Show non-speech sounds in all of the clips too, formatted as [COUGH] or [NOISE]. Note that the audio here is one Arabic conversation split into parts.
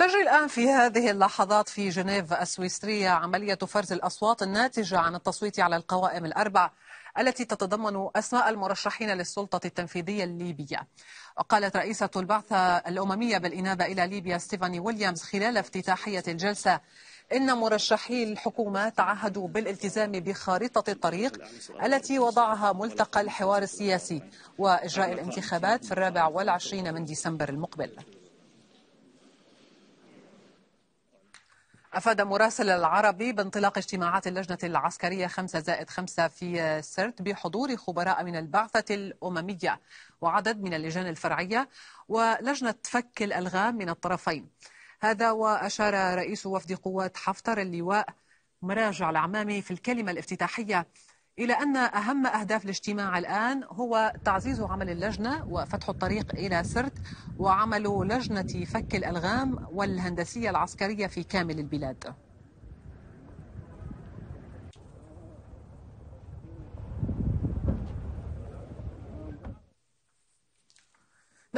تجري الآن في هذه اللحظات في جنيف السويسرية عملية فرز الأصوات الناتجة عن التصويت على القوائم الأربع التي تتضمن أسماء المرشحين للسلطة التنفيذية الليبية وقالت رئيسة البعثة الأممية بالإنابة إلى ليبيا ستيفاني ويليامز خلال افتتاحية الجلسة إن مرشحي الحكومة تعهدوا بالالتزام بخارطة الطريق التي وضعها ملتقى الحوار السياسي وإجراء الانتخابات في الرابع والعشرين من ديسمبر المقبل أفاد مراسل العربي بانطلاق اجتماعات اللجنة العسكرية 5 زائد 5 في سرت بحضور خبراء من البعثة الأممية وعدد من اللجان الفرعية ولجنة فك الألغام من الطرفين هذا وأشار رئيس وفد قوات حفتر اللواء مراجع العمامي في الكلمة الافتتاحية إلى أن أهم أهداف الاجتماع الآن هو تعزيز عمل اللجنة وفتح الطريق إلى سرت وعمل لجنة فك الألغام والهندسية العسكرية في كامل البلاد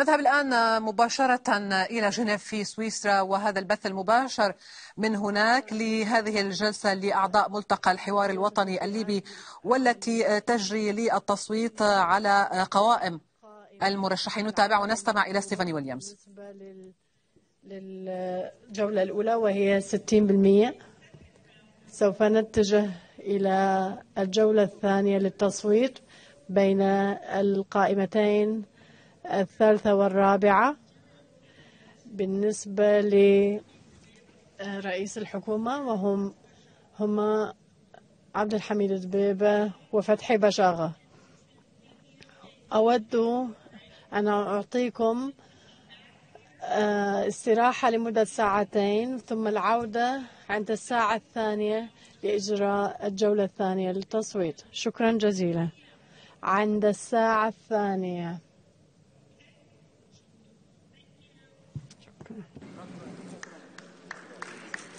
نذهب الآن مباشرة إلى جنيف في سويسرا وهذا البث المباشر من هناك لهذه الجلسة لأعضاء ملتقى الحوار الوطني الليبي والتي تجري للتصويت على قوائم المرشحين نتابع ونستمع إلى ستيفاني ويليامز للجولة الأولى وهي 60% سوف نتجه إلى الجولة الثانية للتصويت بين القائمتين الثالثة والرابعة بالنسبة لرئيس آه، الحكومة وهم هما عبد الحميد دبيبة وفتحي بشاغة أود أن أعطيكم آه، استراحة لمدة ساعتين ثم العودة عند الساعة الثانية لإجراء الجولة الثانية للتصويت شكرا جزيلا عند الساعة الثانية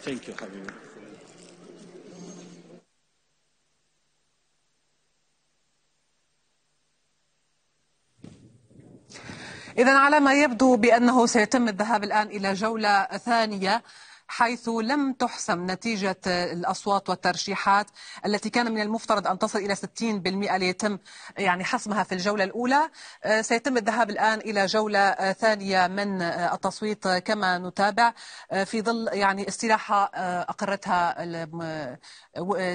Thank you, حبيبي. إذا على ما يبدو بأنه سيتم الذهاب الآن إلى جولة ثانية حيث لم تحسم نتيجة الأصوات والترشيحات التي كان من المفترض أن تصل إلى 60% ليتم يعني حسمها في الجولة الأولى آه، سيتم الذهاب الآن إلى جولة آه، ثانية من آه، التصويت كما نتابع في ظل يعني استراحة أقرتها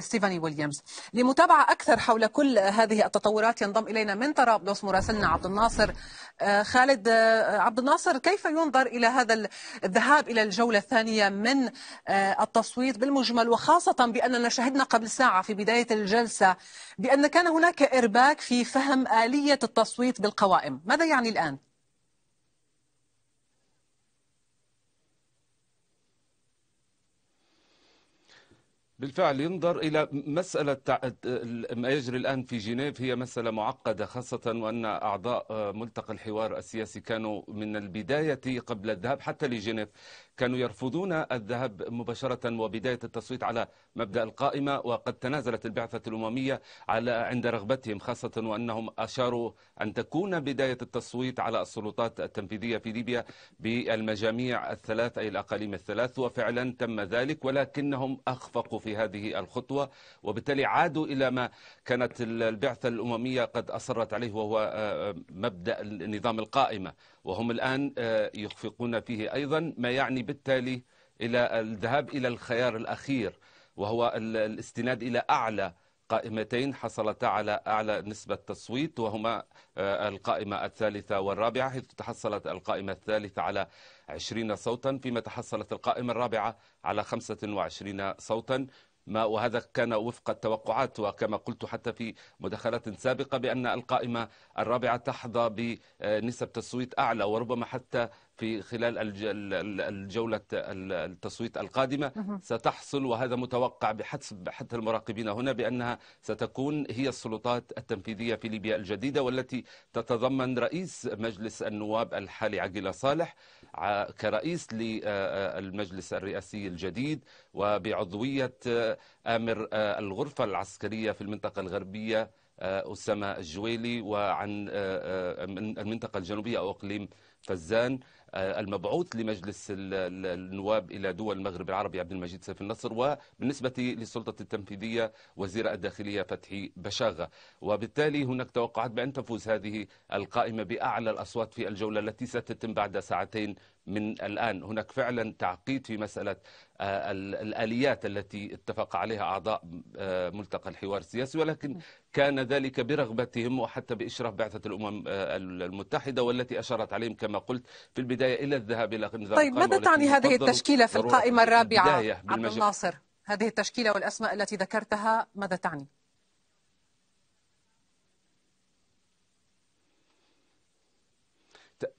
ستيفاني ويليامز لمتابعة أكثر حول كل هذه التطورات ينضم إلينا من طرابلس مراسلنا عبد الناصر آه، خالد آه، عبد الناصر كيف ينظر إلى هذا الذهاب إلى الجولة الثانية من آه، التصويت بالمجمل وخاصة بأننا شهدنا قبل ساعة في بداية الجلسة بأن كان هناك إرباك في فهم آلية التصويت بالقوائم ماذا يعني الآن؟ بالفعل ينظر إلى مسألة ما يجري الآن في جنيف هي مسألة معقدة خاصة وأن أعضاء ملتقى الحوار السياسي كانوا من البداية قبل الذهاب حتى لجنيف كانوا يرفضون الذهاب مباشرة وبداية التصويت على مبدأ القائمة وقد تنازلت البعثة الأممية على عند رغبتهم خاصة وأنهم أشاروا أن تكون بداية التصويت على السلطات التنفيذية في ليبيا بالمجاميع الثلاث أي الأقاليم الثلاث وفعلا تم ذلك ولكنهم أخفقوا في في هذه الخطوة وبالتالي عادوا إلى ما كانت البعثة الأممية قد أصرت عليه وهو آه، آه، مبدأ النظام القائمة وهم الآن آه، يخفقون فيه أيضا ما يعني بالتالي إلى الذهاب إلى الخيار الأخير وهو الاستناد إلى أعلى قائمتين حصلتا على أعلى نسبة تصويت وهما القائمة الثالثة والرابعة حيث تحصلت القائمة الثالثة على 20 صوتا فيما تحصلت القائمة الرابعة على 25 صوتا ما وهذا كان وفق التوقعات وكما قلت حتى في مداخلات سابقة بأن القائمة الرابعة تحظى بنسب تصويت أعلى وربما حتى في خلال الجولة التصويت القادمة ستحصل وهذا متوقع بحسب حتى المراقبين هنا بأنها ستكون هي السلطات التنفيذية في ليبيا الجديدة والتي تتضمن رئيس مجلس النواب الحالي عقيلة صالح كرئيس للمجلس الرئاسي الجديد وبعضوية آمر الغرفة العسكرية في المنطقة الغربية أسامة الجويلي وعن المنطقة الجنوبية أو إقليم فزان آه، المبعوث لمجلس النواب إلى دول المغرب العربي عبد المجيد سيف النصر وبالنسبة للسلطة التنفيذية وزير الداخلية فتحي بشاغة وبالتالي هناك توقعات بأن تفوز هذه القائمة بأعلى الأصوات في الجولة التي ستتم بعد ساعتين من الآن هناك فعلا تعقيد في مسألة آه، الآليات التي اتفق عليها أعضاء آه، ملتقى الحوار السياسي ولكن كان ذلك برغبتهم وحتى بإشراف بعثة الأمم المتحدة والتي أشرت عليهم كما قلت في البداية البداية إلى الذهاب إلى غزة طيب ماذا تعني هذه التشكيلة في القائمة الرابعة عبد الناصر هذه التشكيلة والأسماء التي ذكرتها ماذا تعني؟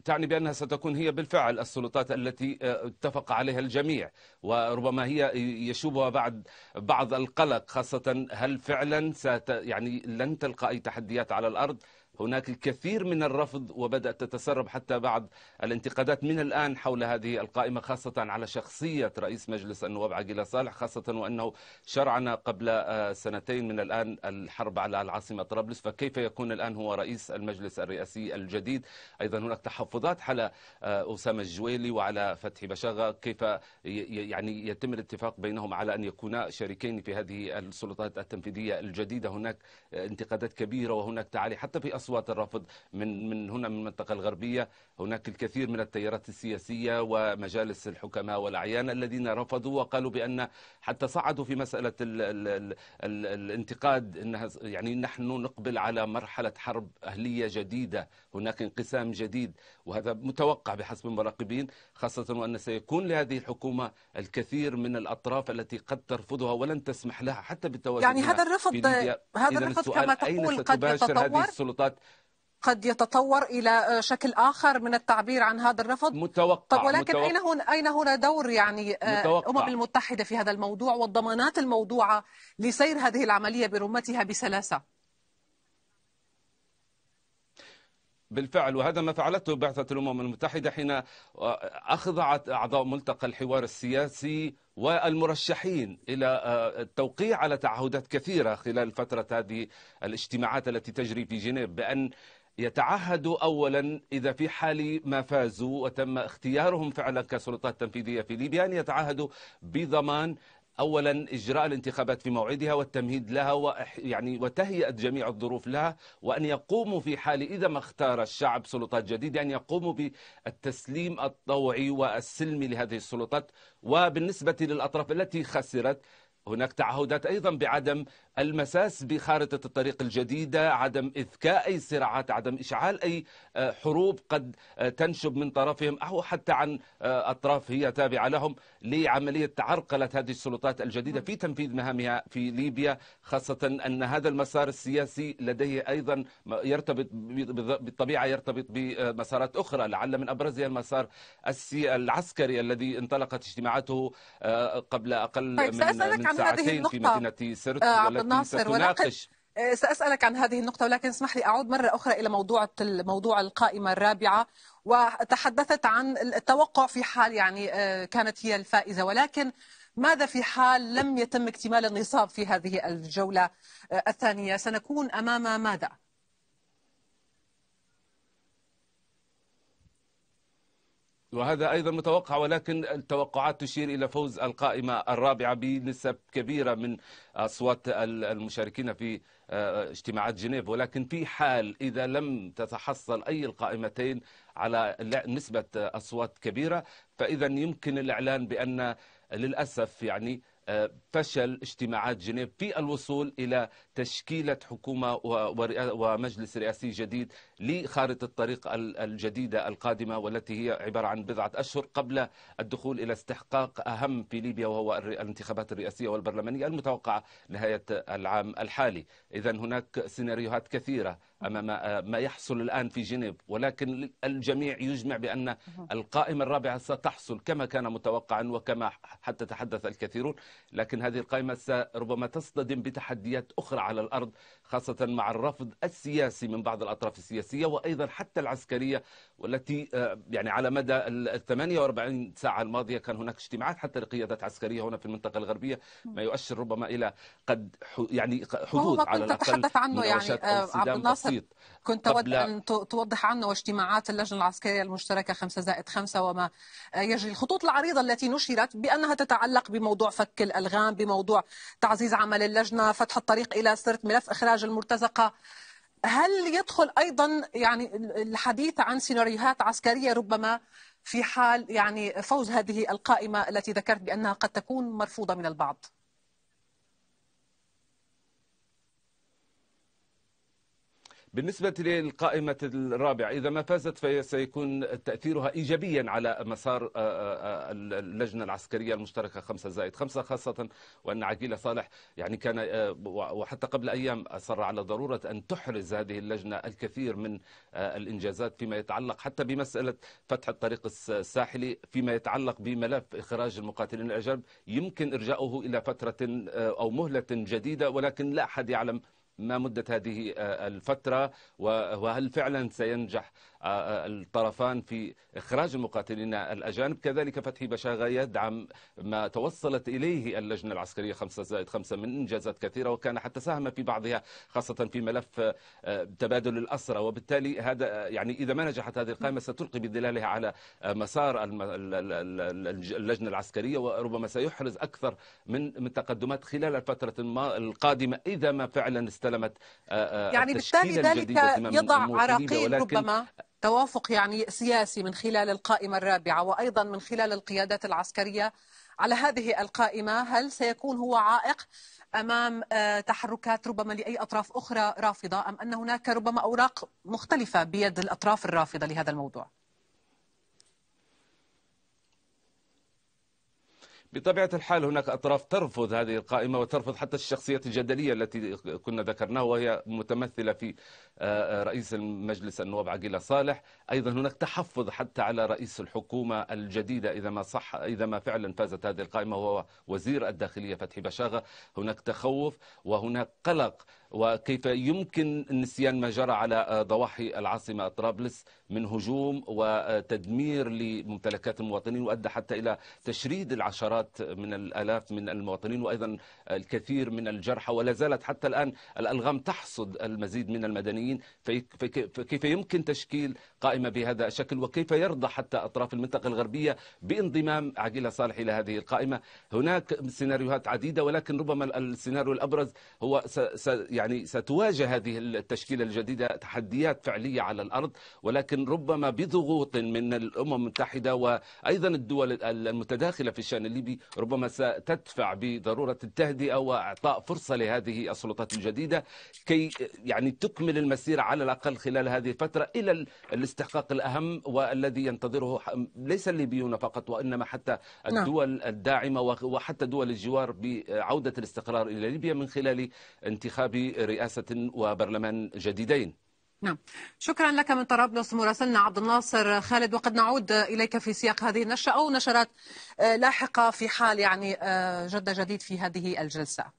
تعني بانها ستكون هي بالفعل السلطات التي آه، اتفق عليها الجميع وربما هي يشوبها بعد بعض القلق خاصه هل فعلا ست يعني لن تلقى اي تحديات على الارض هناك الكثير من الرفض وبدأت تتسرب حتى بعض الانتقادات من الآن حول هذه القائمة خاصة على شخصية رئيس مجلس النواب عقيلة صالح خاصة وأنه شرعنا قبل آه، سنتين من الآن الحرب على العاصمة طرابلس فكيف يكون الآن هو رئيس المجلس الرئاسي الجديد أيضا هناك تحفظات على آه، أسامة الجويلي وعلى فتحي بشاغة كيف يعني يتم الاتفاق بينهم على أن يكونا شريكين في هذه السلطات التنفيذية الجديدة هناك انتقادات كبيرة وهناك تعالي حتى في أصل أصوات الرافض من من هنا من المنطقة الغربية هناك الكثير من التيارات السياسية ومجالس الحكماء والأعيان الذين رفضوا وقالوا بأن حتى صعدوا في مسألة الـ الـ الـ الـ الانتقاد أنها يعني نحن نقبل على مرحلة حرب أهلية جديدة هناك انقسام جديد وهذا متوقع بحسب المراقبين خاصة وأن سيكون لهذه الحكومة الكثير من الأطراف التي قد ترفضها ولن تسمح لها حتى بالتواجد يعني هذا الرفض هذا الرفض كما تقول قد يتطور هذه السلطات قد يتطور الى آه، شكل اخر من التعبير عن هذا الرفض متوقع طب ولكن متوقع اين هنا اين هنا دور يعني آه، الامم المتحده في هذا الموضوع والضمانات الموضوعه لسير هذه العمليه برمتها بسلاسه بالفعل وهذا ما فعلته بعثة الأمم المتحدة حين آه، أخضعت أعضاء ملتقى الحوار السياسي والمرشحين إلى آه، التوقيع على تعهدات كثيرة خلال فترة هذه الاجتماعات التي تجري في جنيف بأن يتعهدوا اولا اذا في حال ما فازوا وتم اختيارهم فعلا كسلطات تنفيذيه في ليبيا ان يتعهدوا بضمان اولا اجراء الانتخابات في موعدها والتمهيد لها يعني وتهيئه جميع الظروف لها وان يقوموا في حال اذا ما اختار الشعب سلطات جديده ان يقوموا بالتسليم الطوعي والسلمي لهذه السلطات وبالنسبه للاطراف التي خسرت هناك تعهدات ايضا بعدم المساس بخارطة الطريق الجديدة عدم إذكاء أي صراعات عدم إشعال أي آه، حروب قد آه، تنشب من طرفهم أو حتى عن آه، أطراف هي تابعة لهم لعملية تعرقلة هذه السلطات الجديدة في تنفيذ مهامها في ليبيا خاصة أن هذا المسار السياسي لديه أيضا يرتبط بالطبيعة يرتبط بمسارات أخرى لعل من أبرزها المسار العسكري الذي انطلقت اجتماعاته قبل أقل طيب، من, من ساعتين في مدينة سرت ناصر ولكن آه، سأسألك عن هذه النقطة ولكن اسمح لي أعود مرة أخرى إلى موضوع موضوع القائمة الرابعة وتحدثت عن التوقع في حال يعني آه، كانت هي الفائزة ولكن ماذا في حال لم يتم اكتمال النصاب في هذه الجولة آه، الثانية سنكون أمام ماذا؟ وهذا أيضا متوقع ولكن التوقعات تشير إلى فوز القائمة الرابعة بنسب كبيرة من أصوات المشاركين في آه، اجتماعات جنيف ولكن في حال إذا لم تتحصل أي القائمتين على نسبة أصوات كبيرة فإذا يمكن الإعلان بأن للأسف يعني فشل اجتماعات جنيف في الوصول الى تشكيله حكومه ومجلس رئاسي جديد لخارطه الطريق الجديده القادمه والتي هي عباره عن بضعه اشهر قبل الدخول الى استحقاق اهم في ليبيا وهو الانتخابات الرئاسيه والبرلمانيه المتوقعه نهايه العام الحالي، اذا هناك سيناريوهات كثيره أمام آه، ما يحصل الآن في جنيف ولكن الجميع يجمع بأن القائمة الرابعة ستحصل كما كان متوقعا وكما حتى تحدث الكثيرون لكن هذه القائمة ربما تصطدم بتحديات أخرى على الأرض خاصة مع الرفض السياسي من بعض الأطراف السياسية وأيضا حتى العسكرية والتي آه، يعني على مدى ال 48 ساعة الماضية كان هناك اجتماعات حتى لقيادة عسكرية هنا في المنطقة الغربية ما يؤشر ربما إلى قد يعني حدوث على الأقل تتحدث عنه يعني آه، عبد الناصر بسيط [LAUGHS] كنت أود أن توضح عنه واجتماعات اللجنة العسكرية المشتركة 5 زائد 5 وما يجري الخطوط العريضة التي نشرت بأنها تتعلق بموضوع فك الألغام بموضوع تعزيز عمل اللجنة فتح الطريق إلى سرت ملف إخراج المرتزقة هل يدخل أيضا يعني الحديث عن سيناريوهات عسكرية ربما في حال يعني فوز هذه القائمة التي ذكرت بأنها قد تكون مرفوضة من البعض بالنسبة للقائمة الرابعة إذا ما فازت فسيكون تأثيرها إيجابيا على مسار آه، آه، اللجنة العسكرية المشتركة 5 زائد 5 خاصة وأن عقيلة صالح يعني كان آه، وحتى قبل أيام أصر على ضرورة أن تحرز هذه اللجنة الكثير من الإنجازات فيما يتعلق حتى بمسألة فتح الطريق الساحلي فيما يتعلق بملف إخراج المقاتلين الأجانب يمكن إرجاؤه إلى فترة أو مهلة جديدة ولكن لا أحد يعلم ما مدة هذه آه، الفترة وهل فعلا سينجح آه، آه، الطرفان في إخراج المقاتلين الأجانب كذلك فتحي بشاغة يدعم ما توصلت إليه اللجنة العسكرية 5 زائد 5 من إنجازات كثيرة وكان حتى ساهم في بعضها خاصة في ملف تبادل الأسرة وبالتالي هذا يعني إذا ما نجحت هذه القائمة ستلقي بدلالها على مسار اللجنة العسكرية وربما سيحرز أكثر من تقدمات خلال الفترة القادمة إذا ما فعلا استمر استلمت آه، آه، يعني بالتالي ذلك يضع عراقيل ربما توافق يعني سياسي من خلال القائمة الرابعة وأيضا من خلال القيادات العسكرية على هذه القائمة هل سيكون هو عائق امام آه، تحركات ربما لاي اطراف اخرى رافضه ام ان هناك ربما اوراق مختلفه بيد الاطراف الرافضه لهذا الموضوع؟ بطبيعة الحال هناك أطراف ترفض هذه القائمة وترفض حتى الشخصية الجدلية التي كنا ذكرناها وهي متمثلة في آه، آه، رئيس المجلس النواب عقيلة صالح أيضا هناك تحفظ حتى على رئيس الحكومة الجديدة إذا ما صح إذا ما فعلا فازت هذه القائمة وهو وزير الداخلية فتحي بشاغة هناك تخوف وهناك قلق وكيف يمكن نسيان ما جرى على آه، ضواحي العاصمة طرابلس من هجوم وتدمير لممتلكات المواطنين وأدى حتى إلى تشريد العشرات من الآلاف من المواطنين وأيضا الكثير من الجرحى ولا زالت حتى الآن الألغام تحصد المزيد من المدنيين فكيف يمكن تشكيل قائمة بهذا الشكل وكيف يرضى حتى أطراف المنطقة الغربية بانضمام عقيلة صالح إلى هذه القائمة هناك سيناريوهات عديدة ولكن ربما السيناريو الأبرز هو س... س... يعني ستواجه هذه التشكيلة الجديدة تحديات فعلية على الأرض ولكن ربما بضغوط من الأمم المتحدة وأيضا الدول المتداخلة في الشأن الليبي ربما ستدفع بضرورة التهدئة وإعطاء فرصة لهذه السلطات الجديدة كي يعني تكمل المسيرة على الأقل خلال هذه الفترة إلى الاستحقاق الأهم والذي ينتظره ليس الليبيون فقط وإنما حتى نعم. الدول الداعمة وحتى دول الجوار بعودة الاستقرار إلى ليبيا من خلال انتخاب رئاسة وبرلمان جديدين نعم شكرا لك من طرابلس مراسلنا عبد الناصر خالد وقد نعود اليك في سياق هذه النشره او نشرات آه، لاحقه في حال يعني آه، جد جديد في هذه الجلسه